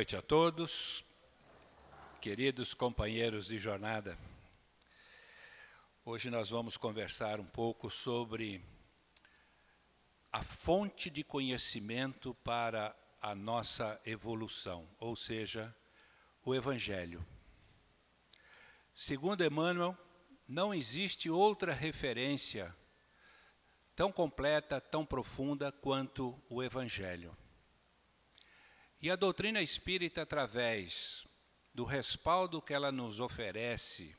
noite a todos, queridos companheiros de jornada. Hoje nós vamos conversar um pouco sobre a fonte de conhecimento para a nossa evolução, ou seja, o Evangelho. Segundo Emmanuel, não existe outra referência tão completa, tão profunda quanto o Evangelho. E a doutrina espírita, através do respaldo que ela nos oferece,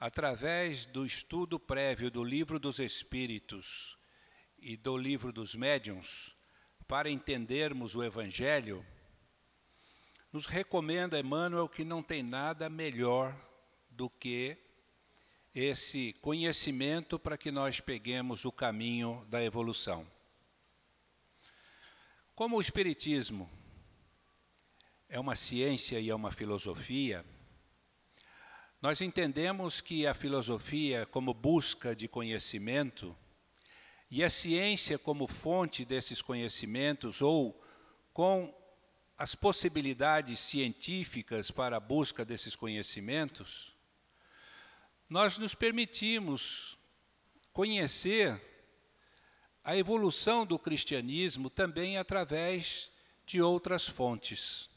através do estudo prévio do Livro dos Espíritos e do Livro dos Médiuns, para entendermos o Evangelho, nos recomenda Emmanuel que não tem nada melhor do que esse conhecimento para que nós peguemos o caminho da evolução. Como o Espiritismo é uma ciência e é uma filosofia, nós entendemos que a filosofia, como busca de conhecimento, e a ciência, como fonte desses conhecimentos, ou com as possibilidades científicas para a busca desses conhecimentos, nós nos permitimos conhecer a evolução do cristianismo também através de outras fontes.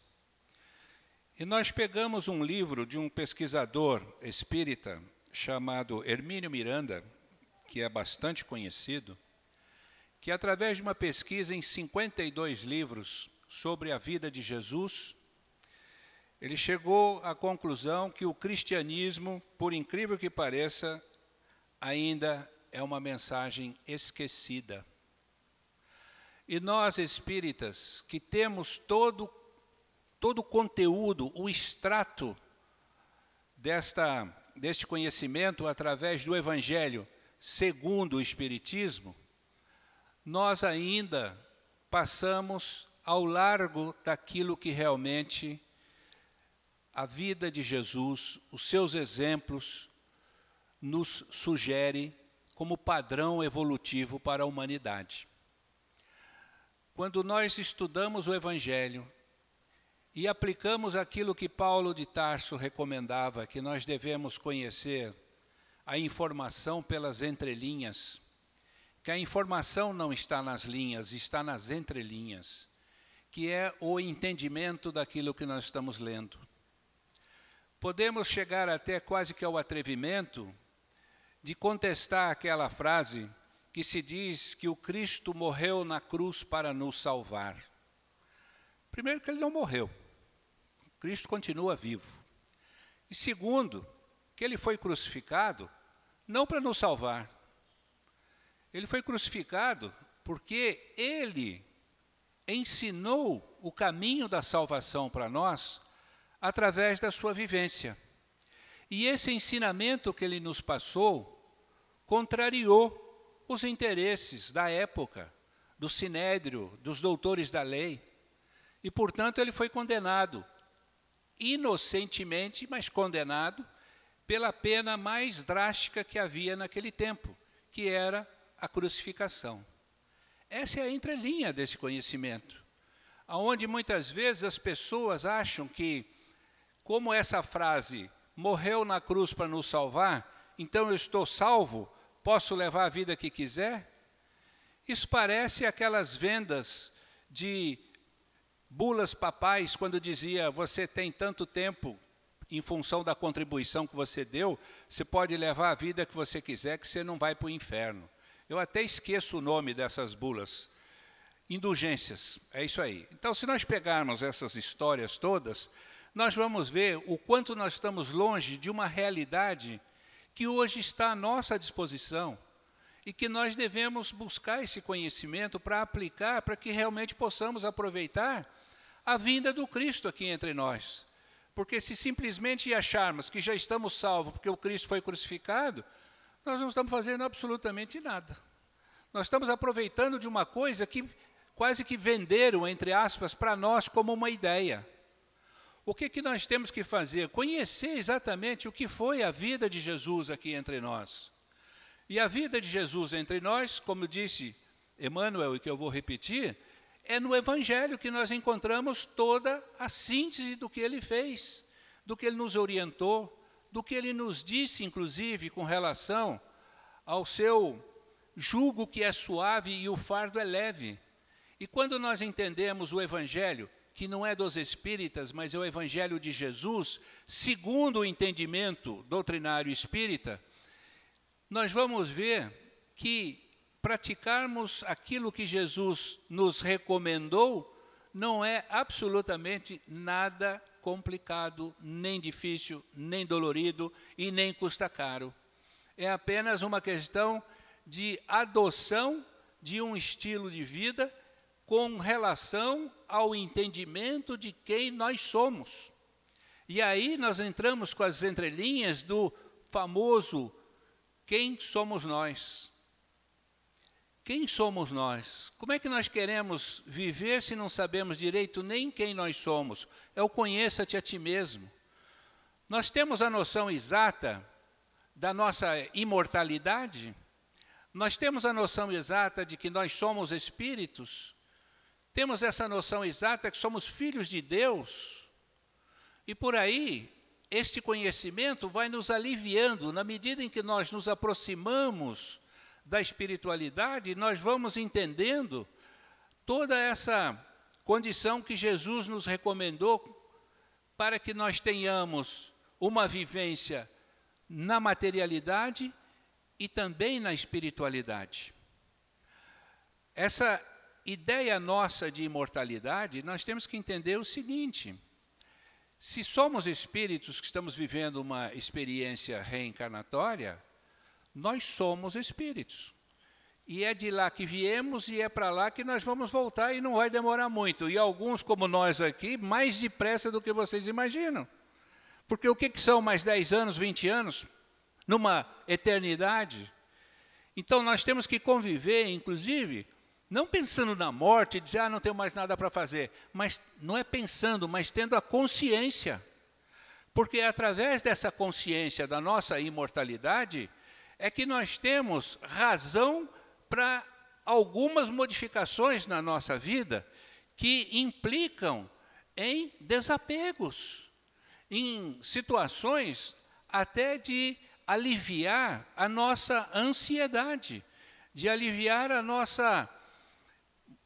E nós pegamos um livro de um pesquisador espírita chamado Hermínio Miranda, que é bastante conhecido, que através de uma pesquisa em 52 livros sobre a vida de Jesus, ele chegou à conclusão que o cristianismo, por incrível que pareça, ainda é uma mensagem esquecida. E nós espíritas, que temos todo o todo o conteúdo, o extrato desta, deste conhecimento através do Evangelho segundo o Espiritismo, nós ainda passamos ao largo daquilo que realmente a vida de Jesus, os seus exemplos, nos sugere como padrão evolutivo para a humanidade. Quando nós estudamos o Evangelho, e aplicamos aquilo que Paulo de Tarso recomendava, que nós devemos conhecer a informação pelas entrelinhas, que a informação não está nas linhas, está nas entrelinhas, que é o entendimento daquilo que nós estamos lendo. Podemos chegar até quase que ao atrevimento de contestar aquela frase que se diz que o Cristo morreu na cruz para nos salvar. Primeiro, que ele não morreu. Cristo continua vivo. E segundo, que ele foi crucificado não para nos salvar. Ele foi crucificado porque ele ensinou o caminho da salvação para nós através da sua vivência. E esse ensinamento que ele nos passou contrariou os interesses da época, do sinédrio, dos doutores da lei, e portanto ele foi condenado inocentemente, mas condenado pela pena mais drástica que havia naquele tempo, que era a crucificação. Essa é a entrelinha desse conhecimento, aonde muitas vezes as pessoas acham que, como essa frase morreu na cruz para nos salvar, então eu estou salvo, posso levar a vida que quiser. Isso parece aquelas vendas de bulas papais, quando dizia você tem tanto tempo em função da contribuição que você deu, você pode levar a vida que você quiser, que você não vai para o inferno. Eu até esqueço o nome dessas bulas. Indulgências, é isso aí. Então, se nós pegarmos essas histórias todas, nós vamos ver o quanto nós estamos longe de uma realidade que hoje está à nossa disposição e que nós devemos buscar esse conhecimento para aplicar, para que realmente possamos aproveitar a vinda do Cristo aqui entre nós. Porque se simplesmente acharmos que já estamos salvos porque o Cristo foi crucificado, nós não estamos fazendo absolutamente nada. Nós estamos aproveitando de uma coisa que quase que venderam, entre aspas, para nós como uma ideia. O que, que nós temos que fazer? Conhecer exatamente o que foi a vida de Jesus aqui entre nós. E a vida de Jesus entre nós, como disse Emmanuel, e que eu vou repetir, é no Evangelho que nós encontramos toda a síntese do que ele fez, do que ele nos orientou, do que ele nos disse, inclusive, com relação ao seu jugo que é suave e o fardo é leve. E quando nós entendemos o Evangelho, que não é dos espíritas, mas é o Evangelho de Jesus, segundo o entendimento doutrinário espírita, nós vamos ver que praticarmos aquilo que Jesus nos recomendou, não é absolutamente nada complicado, nem difícil, nem dolorido e nem custa caro. É apenas uma questão de adoção de um estilo de vida com relação ao entendimento de quem nós somos. E aí nós entramos com as entrelinhas do famoso quem somos nós. Quem somos nós? Como é que nós queremos viver se não sabemos direito nem quem nós somos? É o conheça-te a ti mesmo. Nós temos a noção exata da nossa imortalidade? Nós temos a noção exata de que nós somos espíritos? Temos essa noção exata que somos filhos de Deus? E por aí, este conhecimento vai nos aliviando na medida em que nós nos aproximamos da espiritualidade, nós vamos entendendo toda essa condição que Jesus nos recomendou para que nós tenhamos uma vivência na materialidade e também na espiritualidade. Essa ideia nossa de imortalidade, nós temos que entender o seguinte: se somos espíritos que estamos vivendo uma experiência reencarnatória, nós somos espíritos. E é de lá que viemos e é para lá que nós vamos voltar e não vai demorar muito. E alguns, como nós aqui, mais depressa do que vocês imaginam. Porque o que, que são mais 10 anos, 20 anos? Numa eternidade. Então nós temos que conviver, inclusive, não pensando na morte, dizer, ah, não tenho mais nada para fazer. Mas não é pensando, mas tendo a consciência. Porque é através dessa consciência da nossa imortalidade é que nós temos razão para algumas modificações na nossa vida que implicam em desapegos, em situações até de aliviar a nossa ansiedade, de aliviar a nossa.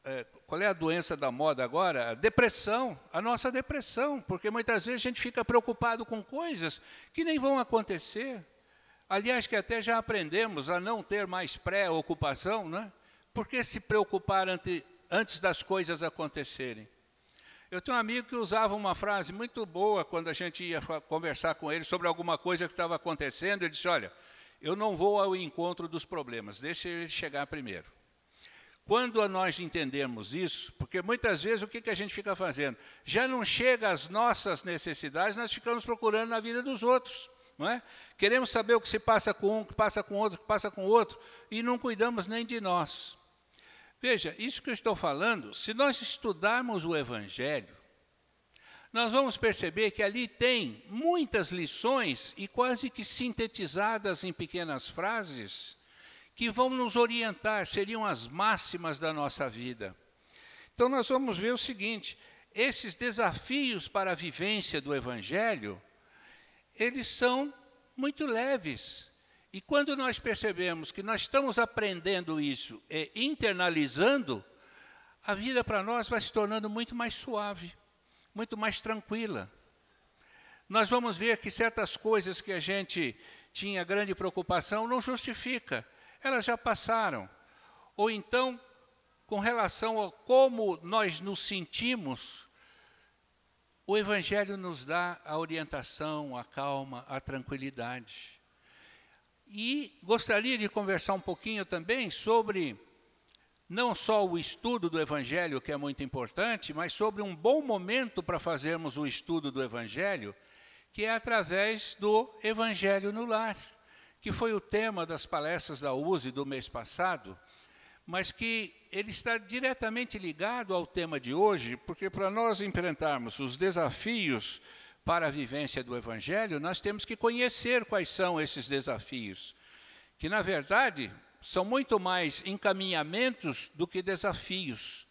É, qual é a doença da moda agora? A depressão, a nossa depressão, porque muitas vezes a gente fica preocupado com coisas que nem vão acontecer, Aliás, que até já aprendemos a não ter mais pré-ocupação, né? Por que se preocupar ante, antes das coisas acontecerem? Eu tenho um amigo que usava uma frase muito boa quando a gente ia conversar com ele sobre alguma coisa que estava acontecendo. Ele disse: Olha, eu não vou ao encontro dos problemas, deixa ele chegar primeiro. Quando nós entendemos isso, porque muitas vezes o que, que a gente fica fazendo? Já não chega às nossas necessidades, nós ficamos procurando na vida dos outros não é? Queremos saber o que se passa com um, o que passa com outro, o que passa com outro, e não cuidamos nem de nós. Veja, isso que eu estou falando, se nós estudarmos o Evangelho, nós vamos perceber que ali tem muitas lições e quase que sintetizadas em pequenas frases que vão nos orientar, seriam as máximas da nossa vida. Então nós vamos ver o seguinte: esses desafios para a vivência do Evangelho, eles são muito leves. E quando nós percebemos que nós estamos aprendendo isso e internalizando, a vida para nós vai se tornando muito mais suave, muito mais tranquila. Nós vamos ver que certas coisas que a gente tinha grande preocupação não justifica, elas já passaram. Ou então, com relação a como nós nos sentimos, o Evangelho nos dá a orientação, a calma, a tranquilidade. E gostaria de conversar um pouquinho também sobre não só o estudo do Evangelho, que é muito importante, mas sobre um bom momento para fazermos o estudo do Evangelho, que é através do Evangelho no Lar, que foi o tema das palestras da USE do mês passado mas que ele está diretamente ligado ao tema de hoje, porque para nós enfrentarmos os desafios para a vivência do Evangelho, nós temos que conhecer quais são esses desafios, que, na verdade, são muito mais encaminhamentos do que desafios.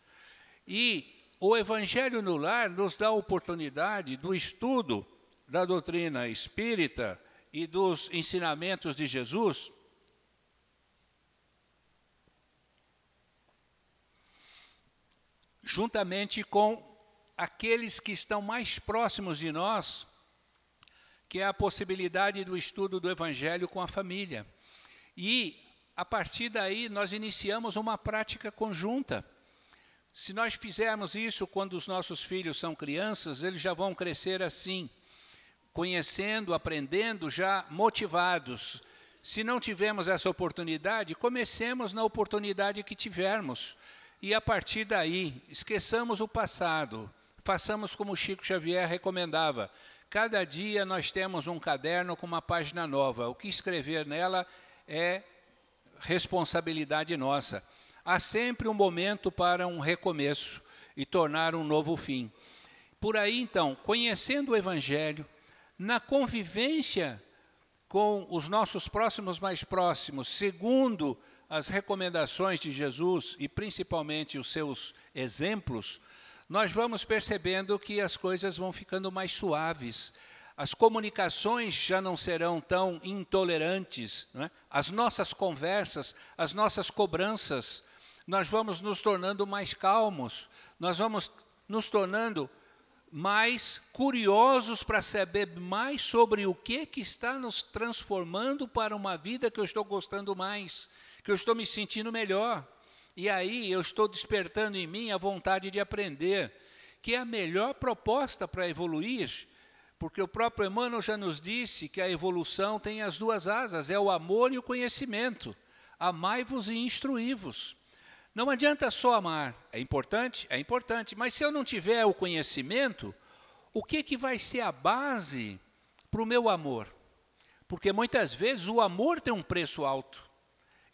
E o Evangelho no Lar nos dá a oportunidade do estudo da doutrina espírita e dos ensinamentos de Jesus juntamente com aqueles que estão mais próximos de nós, que é a possibilidade do estudo do Evangelho com a família. E, a partir daí, nós iniciamos uma prática conjunta. Se nós fizermos isso quando os nossos filhos são crianças, eles já vão crescer assim, conhecendo, aprendendo, já motivados. Se não tivermos essa oportunidade, comecemos na oportunidade que tivermos. E a partir daí, esqueçamos o passado, façamos como Chico Xavier recomendava. Cada dia nós temos um caderno com uma página nova. O que escrever nela é responsabilidade nossa. Há sempre um momento para um recomeço e tornar um novo fim. Por aí, então, conhecendo o Evangelho, na convivência com os nossos próximos mais próximos, segundo as recomendações de Jesus e principalmente os seus exemplos, nós vamos percebendo que as coisas vão ficando mais suaves, as comunicações já não serão tão intolerantes, é? as nossas conversas, as nossas cobranças, nós vamos nos tornando mais calmos, nós vamos nos tornando mais curiosos para saber mais sobre o que, que está nos transformando para uma vida que eu estou gostando mais que eu estou me sentindo melhor. E aí eu estou despertando em mim a vontade de aprender, que é a melhor proposta para evoluir, porque o próprio Emmanuel já nos disse que a evolução tem as duas asas, é o amor e o conhecimento. Amai-vos e instruí-vos. Não adianta só amar, é importante, é importante, mas se eu não tiver o conhecimento, o que que vai ser a base para o meu amor? Porque muitas vezes o amor tem um preço alto.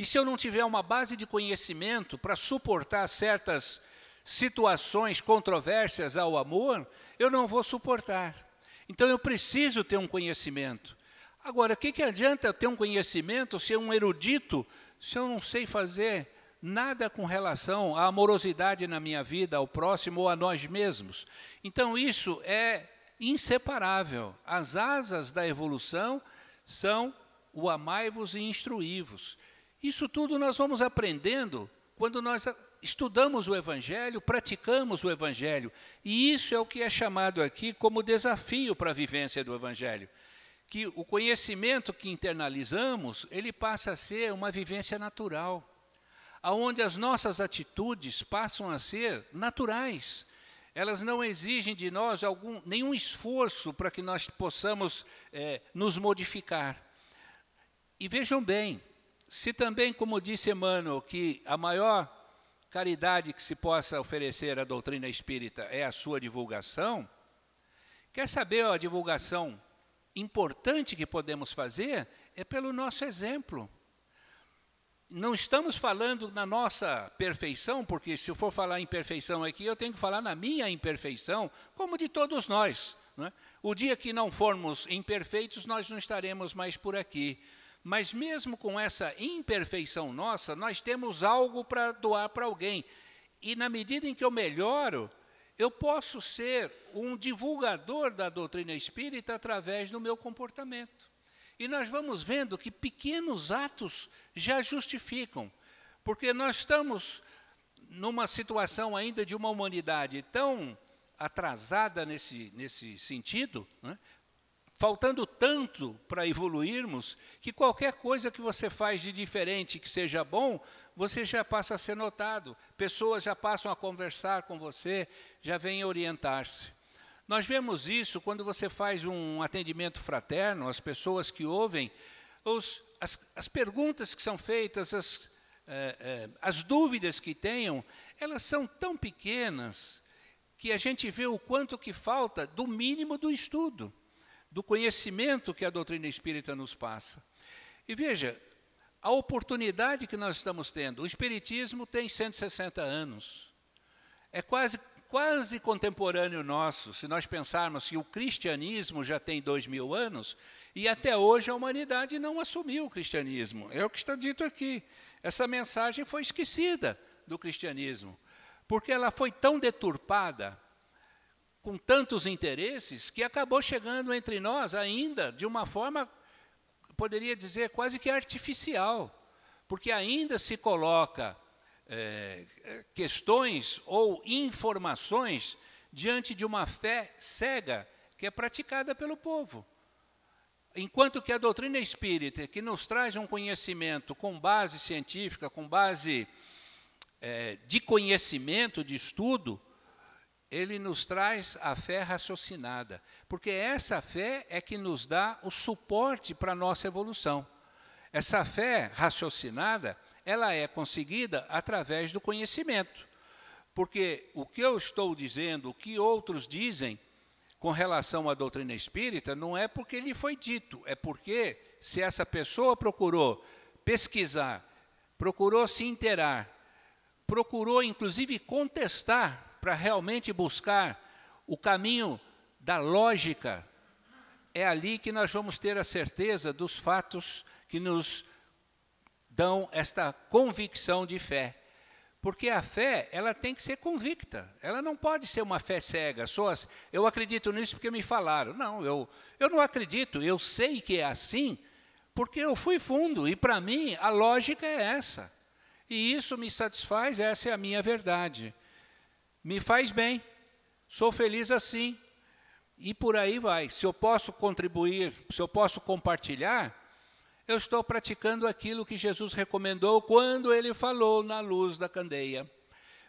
E se eu não tiver uma base de conhecimento para suportar certas situações controvérsias ao amor, eu não vou suportar. Então eu preciso ter um conhecimento. Agora, o que, que adianta eu ter um conhecimento, ser um erudito, se eu não sei fazer nada com relação à amorosidade na minha vida, ao próximo ou a nós mesmos? Então isso é inseparável. As asas da evolução são o amai-vos e instruí-vos. Isso tudo nós vamos aprendendo quando nós estudamos o Evangelho, praticamos o Evangelho. E isso é o que é chamado aqui como desafio para a vivência do Evangelho. Que o conhecimento que internalizamos, ele passa a ser uma vivência natural, aonde as nossas atitudes passam a ser naturais. Elas não exigem de nós algum, nenhum esforço para que nós possamos é, nos modificar. E vejam bem, se também, como disse Emmanuel, que a maior caridade que se possa oferecer à doutrina espírita é a sua divulgação, quer saber a divulgação importante que podemos fazer? É pelo nosso exemplo. Não estamos falando na nossa perfeição, porque se eu for falar em perfeição aqui, eu tenho que falar na minha imperfeição, como de todos nós. É? O dia que não formos imperfeitos, nós não estaremos mais por aqui. Mas mesmo com essa imperfeição nossa, nós temos algo para doar para alguém. E na medida em que eu melhoro, eu posso ser um divulgador da doutrina espírita através do meu comportamento. E nós vamos vendo que pequenos atos já justificam, porque nós estamos numa situação ainda de uma humanidade tão atrasada nesse, nesse sentido, né, faltando tanto para evoluirmos que qualquer coisa que você faz de diferente que seja bom, você já passa a ser notado. Pessoas já passam a conversar com você, já vêm orientar-se. Nós vemos isso quando você faz um atendimento fraterno, as pessoas que ouvem, os, as, as perguntas que são feitas, as, é, é, as dúvidas que tenham, elas são tão pequenas que a gente vê o quanto que falta do mínimo do estudo do conhecimento que a doutrina espírita nos passa. E veja, a oportunidade que nós estamos tendo. O espiritismo tem 160 anos. É quase quase contemporâneo nosso, se nós pensarmos que o cristianismo já tem dois mil anos e até hoje a humanidade não assumiu o cristianismo. É o que está dito aqui. Essa mensagem foi esquecida do cristianismo, porque ela foi tão deturpada, com tantos interesses que acabou chegando entre nós ainda de uma forma, poderia dizer, quase que artificial, porque ainda se coloca é, questões ou informações diante de uma fé cega que é praticada pelo povo. Enquanto que a doutrina espírita, que nos traz um conhecimento com base científica, com base é, de conhecimento, de estudo, ele nos traz a fé raciocinada, porque essa fé é que nos dá o suporte para a nossa evolução. Essa fé raciocinada, ela é conseguida através do conhecimento. Porque o que eu estou dizendo, o que outros dizem com relação à doutrina espírita, não é porque lhe foi dito, é porque se essa pessoa procurou pesquisar, procurou se interar, procurou inclusive contestar para realmente buscar o caminho da lógica, é ali que nós vamos ter a certeza dos fatos que nos dão esta convicção de fé. Porque a fé, ela tem que ser convicta. Ela não pode ser uma fé cega, só assim, eu acredito nisso porque me falaram. Não, eu, eu não acredito, eu sei que é assim, porque eu fui fundo e para mim a lógica é essa. E isso me satisfaz, essa é a minha verdade me faz bem, sou feliz assim. E por aí vai. Se eu posso contribuir, se eu posso compartilhar, eu estou praticando aquilo que Jesus recomendou quando ele falou na luz da candeia.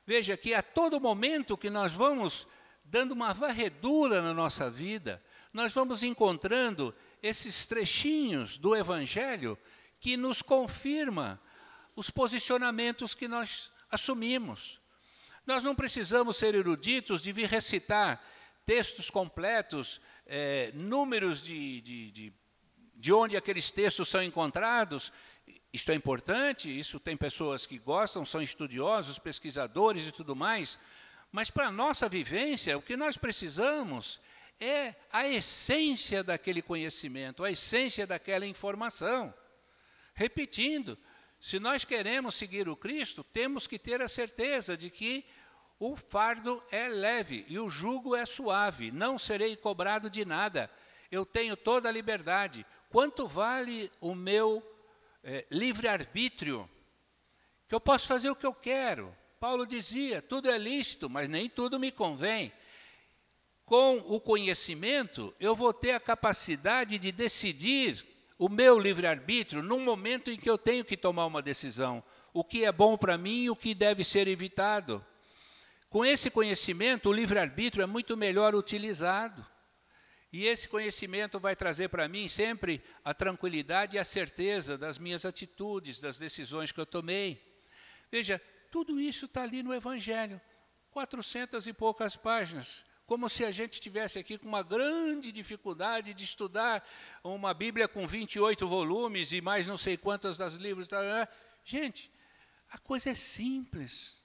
Veja que a todo momento que nós vamos dando uma varredura na nossa vida, nós vamos encontrando esses trechinhos do Evangelho que nos confirma os posicionamentos que nós assumimos, nós não precisamos ser eruditos de vir recitar textos completos, é, números de, de, de, de onde aqueles textos são encontrados. Isto é importante, isso tem pessoas que gostam, são estudiosos, pesquisadores e tudo mais. Mas para a nossa vivência, o que nós precisamos é a essência daquele conhecimento, a essência daquela informação. Repetindo, se nós queremos seguir o Cristo, temos que ter a certeza de que o fardo é leve e o jugo é suave, não serei cobrado de nada, eu tenho toda a liberdade. Quanto vale o meu é, livre-arbítrio? Que eu posso fazer o que eu quero. Paulo dizia: tudo é lícito, mas nem tudo me convém. Com o conhecimento, eu vou ter a capacidade de decidir o meu livre-arbítrio num momento em que eu tenho que tomar uma decisão, o que é bom para mim e o que deve ser evitado. Com esse conhecimento, o livre-arbítrio é muito melhor utilizado. E esse conhecimento vai trazer para mim sempre a tranquilidade e a certeza das minhas atitudes, das decisões que eu tomei. Veja, tudo isso está ali no Evangelho, quatrocentas e poucas páginas como se a gente estivesse aqui com uma grande dificuldade de estudar uma Bíblia com 28 volumes e mais não sei quantas das livros. Tá, né? Gente, a coisa é simples.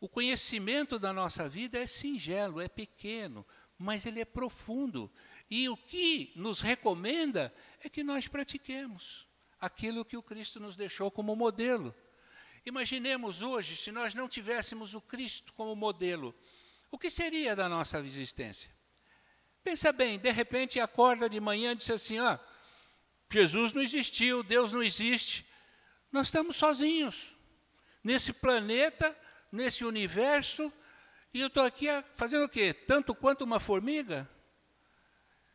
O conhecimento da nossa vida é singelo, é pequeno, mas ele é profundo. E o que nos recomenda é que nós pratiquemos aquilo que o Cristo nos deixou como modelo. Imaginemos hoje, se nós não tivéssemos o Cristo como modelo, o que seria da nossa existência? Pensa bem, de repente acorda de manhã e diz assim: ah, Jesus não existiu, Deus não existe. Nós estamos sozinhos nesse planeta, nesse universo, e eu estou aqui ah, fazendo o quê? Tanto quanto uma formiga?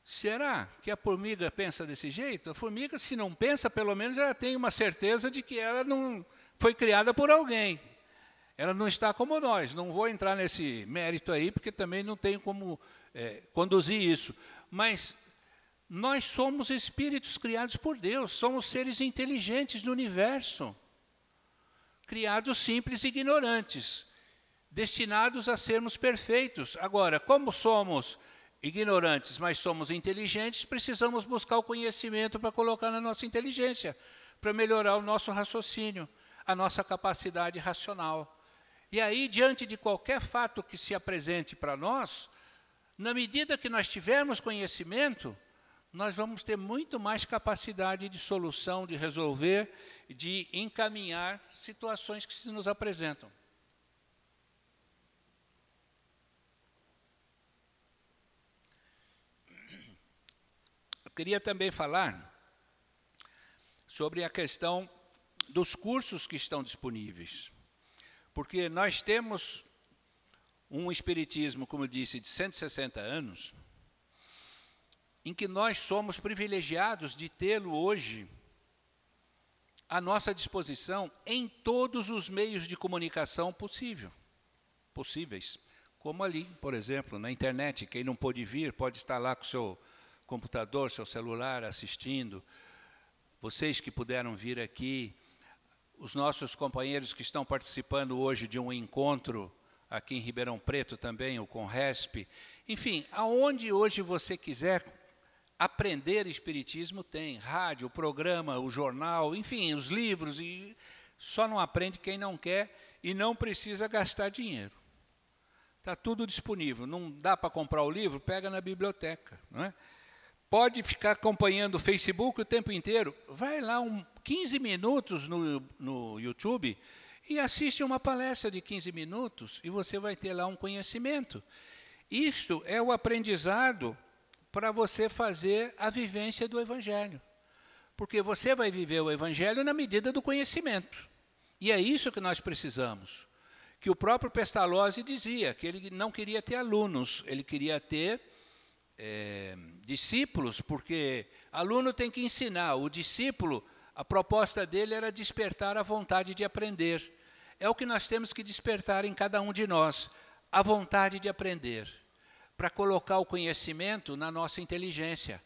Será que a formiga pensa desse jeito? A formiga, se não pensa, pelo menos ela tem uma certeza de que ela não foi criada por alguém ela não está como nós. Não vou entrar nesse mérito aí, porque também não tenho como é, conduzir isso. Mas nós somos espíritos criados por Deus, somos seres inteligentes do universo, criados simples e ignorantes, destinados a sermos perfeitos. Agora, como somos ignorantes, mas somos inteligentes, precisamos buscar o conhecimento para colocar na nossa inteligência, para melhorar o nosso raciocínio, a nossa capacidade racional. E aí, diante de qualquer fato que se apresente para nós, na medida que nós tivermos conhecimento, nós vamos ter muito mais capacidade de solução, de resolver, de encaminhar situações que se nos apresentam. Eu queria também falar sobre a questão dos cursos que estão disponíveis. Porque nós temos um espiritismo, como eu disse, de 160 anos, em que nós somos privilegiados de tê-lo hoje à nossa disposição em todos os meios de comunicação possível, possíveis. Como ali, por exemplo, na internet, quem não pôde vir pode estar lá com seu computador, seu celular assistindo. Vocês que puderam vir aqui, os nossos companheiros que estão participando hoje de um encontro aqui em Ribeirão Preto também, o Conresp. Enfim, aonde hoje você quiser aprender espiritismo tem, rádio, programa, o jornal, enfim, os livros e só não aprende quem não quer e não precisa gastar dinheiro. Está tudo disponível. Não dá para comprar o livro? Pega na biblioteca. Não é? pode ficar acompanhando o Facebook o tempo inteiro. Vai lá um 15 minutos no, no YouTube e assiste uma palestra de 15 minutos e você vai ter lá um conhecimento. Isto é o aprendizado para você fazer a vivência do Evangelho. Porque você vai viver o Evangelho na medida do conhecimento. E é isso que nós precisamos. Que o próprio Pestalozzi dizia que ele não queria ter alunos, ele queria ter é, discípulos, porque aluno tem que ensinar, o discípulo, a proposta dele era despertar a vontade de aprender. É o que nós temos que despertar em cada um de nós, a vontade de aprender, para colocar o conhecimento na nossa inteligência,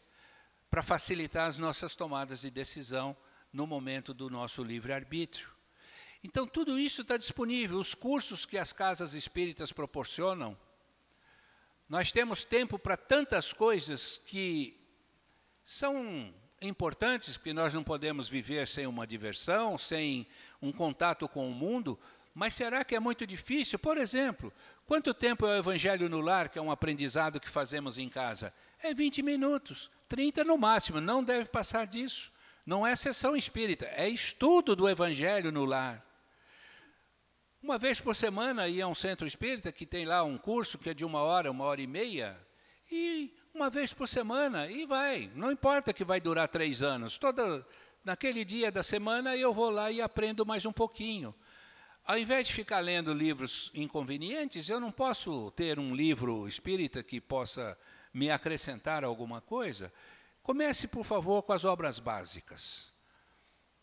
para facilitar as nossas tomadas de decisão no momento do nosso livre-arbítrio. Então, tudo isso está disponível. Os cursos que as casas espíritas proporcionam nós temos tempo para tantas coisas que são importantes, porque nós não podemos viver sem uma diversão, sem um contato com o mundo, mas será que é muito difícil? Por exemplo, quanto tempo é o Evangelho no Lar, que é um aprendizado que fazemos em casa? É 20 minutos, 30 no máximo, não deve passar disso. Não é sessão espírita, é estudo do Evangelho no Lar. Uma vez por semana ia a um centro espírita que tem lá um curso que é de uma hora, uma hora e meia, e uma vez por semana, e vai. Não importa que vai durar três anos. Toda, naquele dia da semana eu vou lá e aprendo mais um pouquinho. Ao invés de ficar lendo livros inconvenientes, eu não posso ter um livro espírita que possa me acrescentar alguma coisa. Comece, por favor, com as obras básicas.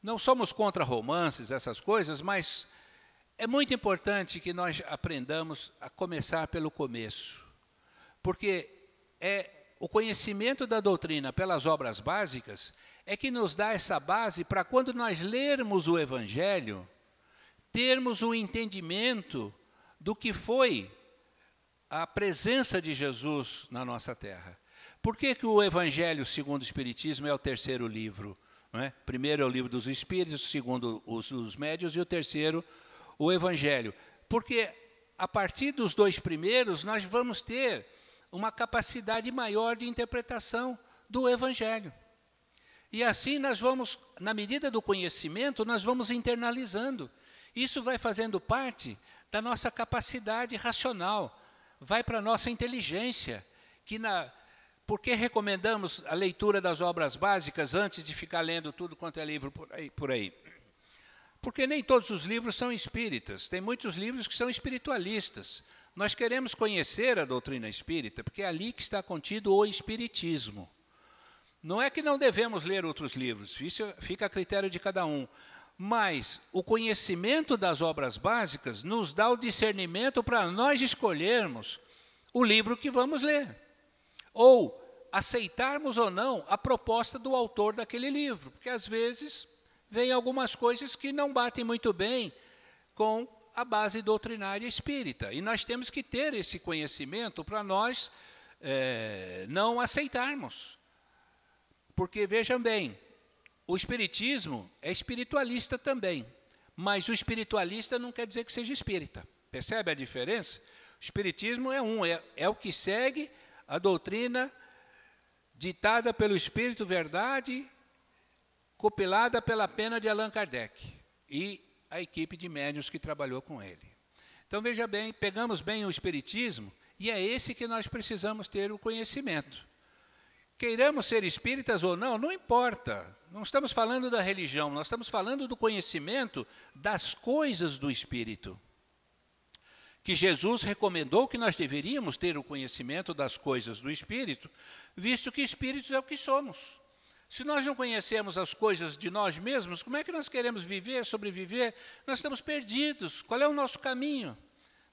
Não somos contra romances, essas coisas, mas é muito importante que nós aprendamos a começar pelo começo, porque é o conhecimento da doutrina pelas obras básicas é que nos dá essa base para quando nós lermos o Evangelho, termos um entendimento do que foi a presença de Jesus na nossa terra. Por que, que o Evangelho segundo o Espiritismo é o terceiro livro? É? Primeiro é o livro dos Espíritos, segundo os, os médios e o terceiro o Evangelho? Porque a partir dos dois primeiros nós vamos ter uma capacidade maior de interpretação do Evangelho. E assim nós vamos, na medida do conhecimento, nós vamos internalizando. Isso vai fazendo parte da nossa capacidade racional, vai para a nossa inteligência, que na por que recomendamos a leitura das obras básicas antes de ficar lendo tudo quanto é livro por aí? Por aí? Porque nem todos os livros são espíritas, tem muitos livros que são espiritualistas. Nós queremos conhecer a doutrina espírita, porque é ali que está contido o espiritismo. Não é que não devemos ler outros livros, isso fica a critério de cada um. Mas o conhecimento das obras básicas nos dá o discernimento para nós escolhermos o livro que vamos ler. Ou aceitarmos ou não a proposta do autor daquele livro, porque às vezes vem algumas coisas que não batem muito bem com a base doutrinária espírita. E nós temos que ter esse conhecimento para nós é, não aceitarmos. Porque, vejam bem, o espiritismo é espiritualista também, mas o espiritualista não quer dizer que seja espírita. Percebe a diferença? O espiritismo é um, é, é o que segue a doutrina ditada pelo Espírito Verdade Copilada pela pena de Allan Kardec e a equipe de médios que trabalhou com ele. Então veja bem, pegamos bem o espiritismo e é esse que nós precisamos ter o conhecimento. Queiramos ser espíritas ou não, não importa. Não estamos falando da religião, nós estamos falando do conhecimento das coisas do espírito. Que Jesus recomendou que nós deveríamos ter o conhecimento das coisas do espírito, visto que espíritos é o que somos. Se nós não conhecemos as coisas de nós mesmos, como é que nós queremos viver, sobreviver? Nós estamos perdidos. Qual é o nosso caminho?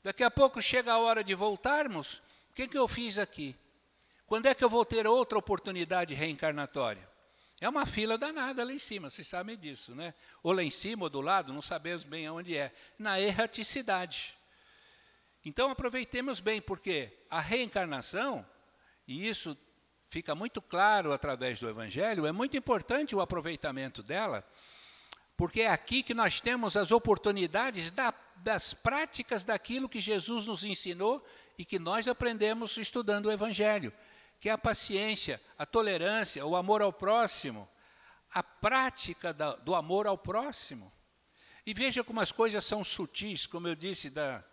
Daqui a pouco chega a hora de voltarmos. O que, é que eu fiz aqui? Quando é que eu vou ter outra oportunidade reencarnatória? É uma fila danada lá em cima, vocês sabem disso, né? Ou lá em cima, ou do lado, não sabemos bem onde é. Na erraticidade. Então aproveitemos bem, porque a reencarnação, e isso fica muito claro através do Evangelho, é muito importante o aproveitamento dela, porque é aqui que nós temos as oportunidades da, das práticas daquilo que Jesus nos ensinou e que nós aprendemos estudando o Evangelho, que é a paciência, a tolerância, o amor ao próximo, a prática da, do amor ao próximo. E veja como as coisas são sutis, como eu disse, da,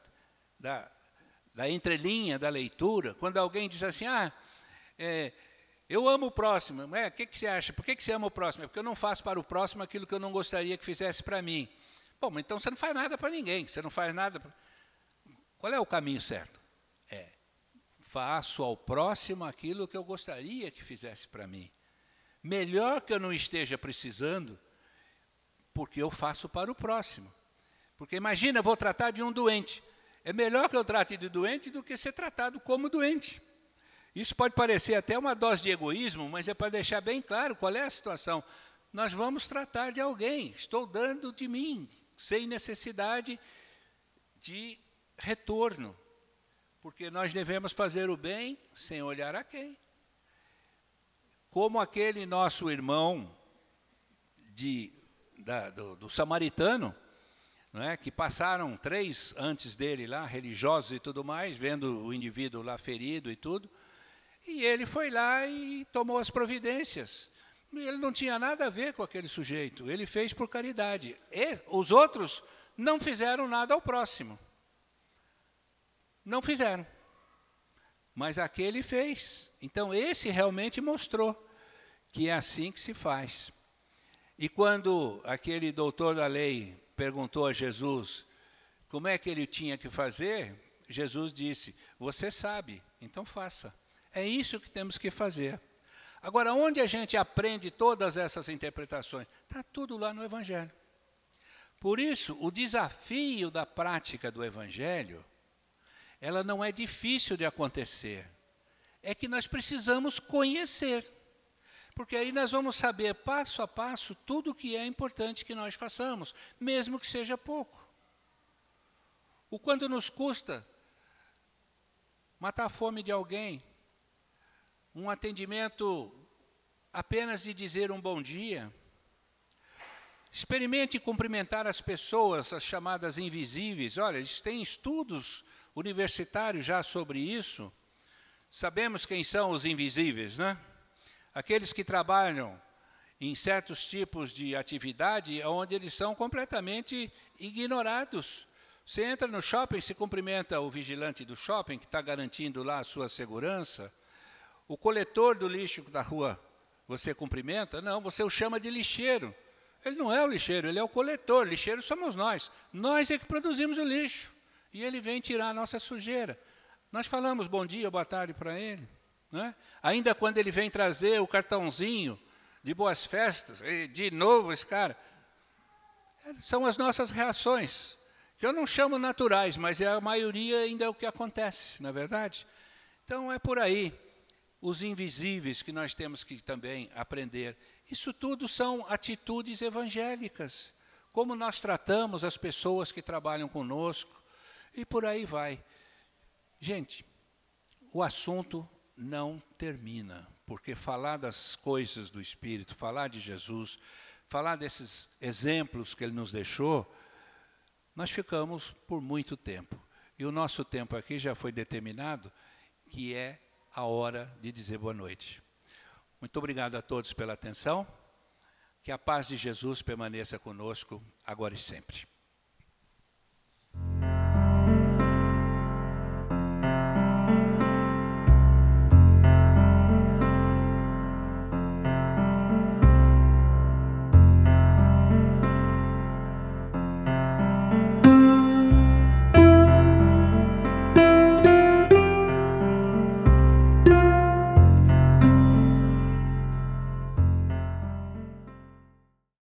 da, da entrelinha da leitura, quando alguém diz assim: ah, é, eu amo o próximo. É, o é, que, que você acha? Por que, que você ama o próximo? É porque eu não faço para o próximo aquilo que eu não gostaria que fizesse para mim. Bom, mas então você não faz nada para ninguém. Você não faz nada. Pra... Qual é o caminho certo? É, faço ao próximo aquilo que eu gostaria que fizesse para mim. Melhor que eu não esteja precisando, porque eu faço para o próximo. Porque imagina, eu vou tratar de um doente. É melhor que eu trate de doente do que ser tratado como doente. Isso pode parecer até uma dose de egoísmo, mas é para deixar bem claro qual é a situação. Nós vamos tratar de alguém, estou dando de mim, sem necessidade de retorno, porque nós devemos fazer o bem sem olhar a quem. Como aquele nosso irmão de, da, do, do samaritano, é? que passaram três antes dele lá, religiosos e tudo mais, vendo o indivíduo lá ferido e tudo, e ele foi lá e tomou as providências. Ele não tinha nada a ver com aquele sujeito, ele fez por caridade. E os outros não fizeram nada ao próximo. Não fizeram. Mas aquele fez. Então, esse realmente mostrou que é assim que se faz. E quando aquele doutor da lei perguntou a Jesus como é que ele tinha que fazer, Jesus disse: Você sabe, então faça. É isso que temos que fazer. Agora, onde a gente aprende todas essas interpretações? Está tudo lá no Evangelho. Por isso, o desafio da prática do Evangelho, ela não é difícil de acontecer. É que nós precisamos conhecer. Porque aí nós vamos saber passo a passo tudo o que é importante que nós façamos, mesmo que seja pouco. O quanto nos custa matar a fome de alguém, um atendimento apenas de dizer um bom dia. Experimente cumprimentar as pessoas, as chamadas invisíveis. Olha, tem estudos universitários já sobre isso. Sabemos quem são os invisíveis, né? Aqueles que trabalham em certos tipos de atividade onde eles são completamente ignorados. Você entra no shopping, se cumprimenta o vigilante do shopping que está garantindo lá a sua segurança. O coletor do lixo da rua você cumprimenta? Não, você o chama de lixeiro. Ele não é o lixeiro, ele é o coletor. Lixeiro somos nós. Nós é que produzimos o lixo. E ele vem tirar a nossa sujeira. Nós falamos bom dia, boa tarde para ele. Né? Ainda quando ele vem trazer o cartãozinho de boas festas, e de novo esse cara. É, são as nossas reações, que eu não chamo naturais, mas é a maioria ainda é o que acontece, na é verdade? Então é por aí os invisíveis que nós temos que também aprender. Isso tudo são atitudes evangélicas. Como nós tratamos as pessoas que trabalham conosco e por aí vai. Gente, o assunto não termina, porque falar das coisas do Espírito, falar de Jesus, falar desses exemplos que ele nos deixou, nós ficamos por muito tempo. E o nosso tempo aqui já foi determinado, que é a hora de dizer boa noite. Muito obrigado a todos pela atenção. Que a paz de Jesus permaneça conosco agora e sempre.